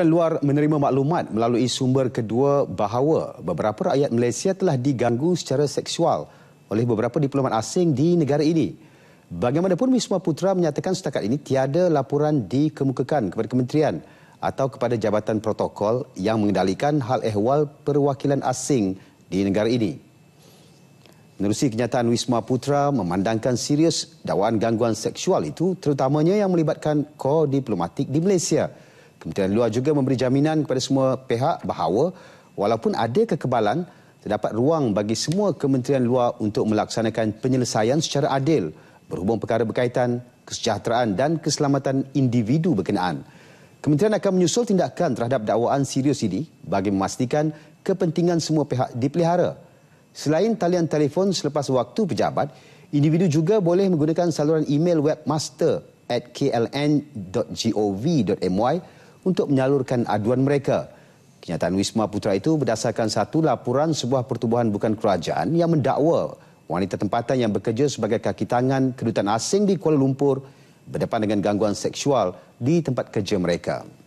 luar menerima maklumat melalui sumber kedua bahawa beberapa rakyat Malaysia telah diganggu secara seksual oleh beberapa diplomat asing di negara ini. Bagaimanapun Wisma Putra menyatakan setakat ini tiada laporan dikemukakan kepada kementerian atau kepada jabatan protokol yang mengendalikan hal ehwal perwakilan asing di negara ini. Menerusi kenyataan Wisma Putra memandangkan serius dakwaan gangguan seksual itu terutamanya yang melibatkan kor diplomatik di Malaysia. Kementerian Luar juga memberi jaminan kepada semua pihak bahawa walaupun ada kekebalan, terdapat ruang bagi semua Kementerian Luar untuk melaksanakan penyelesaian secara adil berhubung perkara berkaitan kesejahteraan dan keselamatan individu berkenaan. Kementerian akan menyusul tindakan terhadap dakwaan serius ini bagi memastikan kepentingan semua pihak dipelihara. Selain talian telefon selepas waktu pejabat, individu juga boleh menggunakan saluran email webmaster at kln.gov.my untuk menyalurkan aduan mereka. Kenyataan Wisma Putra itu berdasarkan satu laporan sebuah pertubuhan bukan kerajaan yang mendakwa wanita tempatan yang bekerja sebagai kaki tangan kedutaan asing di Kuala Lumpur berdepan dengan gangguan seksual di tempat kerja mereka.